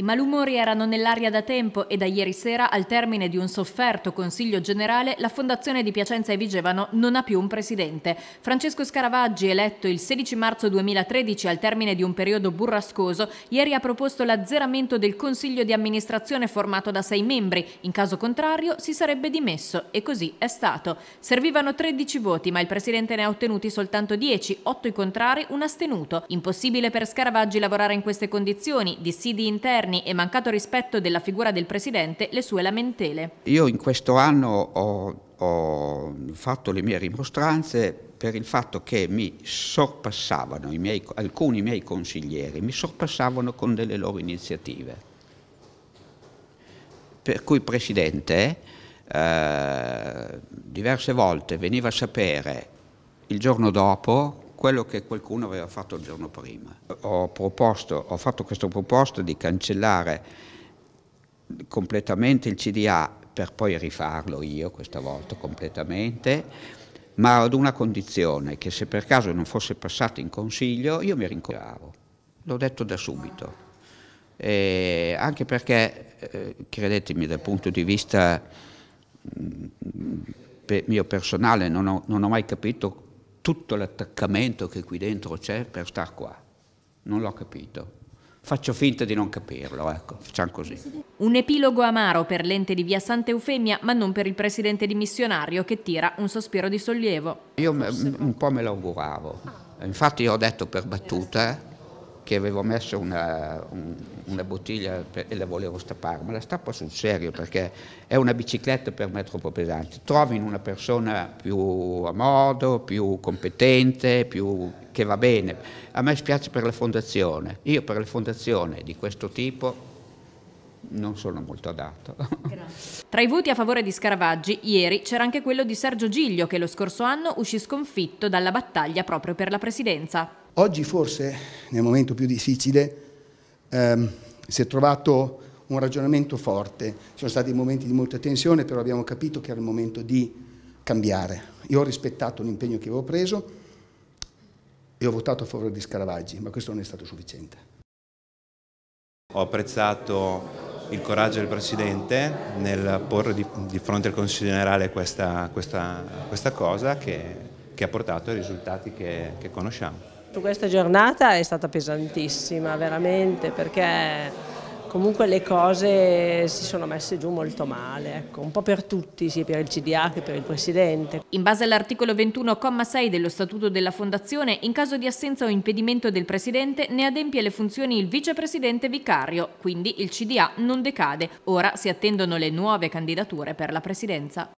I malumori erano nell'aria da tempo e da ieri sera, al termine di un sofferto consiglio generale, la Fondazione di Piacenza e Vigevano non ha più un presidente. Francesco Scaravaggi, eletto il 16 marzo 2013 al termine di un periodo burrascoso, ieri ha proposto l'azzeramento del consiglio di amministrazione formato da sei membri. In caso contrario si sarebbe dimesso e così è stato. Servivano 13 voti, ma il presidente ne ha ottenuti soltanto 10, 8 i contrari, un astenuto. Impossibile per Scaravaggi lavorare in queste condizioni, dissidi interni governi e mancato rispetto della figura del Presidente le sue lamentele. Io in questo anno ho, ho fatto le mie rimostranze per il fatto che mi sorpassavano miei, alcuni miei consiglieri, mi sorpassavano con delle loro iniziative. Per cui il Presidente eh, diverse volte veniva a sapere il giorno dopo quello che qualcuno aveva fatto il giorno prima. Ho, proposto, ho fatto questa proposta di cancellare completamente il CDA per poi rifarlo io questa volta completamente, ma ad una condizione, che se per caso non fosse passato in consiglio io mi rincoravo. L'ho detto da subito. E anche perché, eh, credetemi, dal punto di vista mh, mm, pe mio personale non ho, non ho mai capito tutto l'attaccamento che qui dentro c'è per star qua. Non l'ho capito. Faccio finta di non capirlo, ecco, facciamo così. Un epilogo amaro per l'ente di via Santa Eufemia, ma non per il presidente dimissionario che tira un sospiro di sollievo. Io me, un po' me l'auguravo. Infatti io ho detto per battuta che avevo messo una, un, una bottiglia e la volevo stappare, ma la stappo sul serio perché è una bicicletta per me troppo pesante. Trovi in una persona più a modo, più competente, più che va bene. A me spiace per la fondazione. Io per la fondazione di questo tipo non sono molto adatto. Grazie. Tra i voti a favore di Scaravaggi, ieri c'era anche quello di Sergio Giglio che lo scorso anno uscì sconfitto dalla battaglia proprio per la presidenza. Oggi forse, nel momento più difficile, ehm, si è trovato un ragionamento forte, ci sono stati momenti di molta tensione, però abbiamo capito che era il momento di cambiare. Io ho rispettato l'impegno che avevo preso e ho votato a favore di Scaravaggi, ma questo non è stato sufficiente. Ho apprezzato il coraggio del Presidente nel porre di, di fronte al Consiglio Generale questa, questa, questa cosa che, che, ha portato ai risultati che, che conosciamo. Questa giornata è stata pesantissima veramente perché comunque le cose si sono messe giù molto male, ecco, un po' per tutti, sia per il CDA che per il Presidente. In base all'articolo 21,6 dello Statuto della Fondazione, in caso di assenza o impedimento del Presidente ne adempie le funzioni il Vicepresidente Vicario, quindi il CDA non decade. Ora si attendono le nuove candidature per la Presidenza.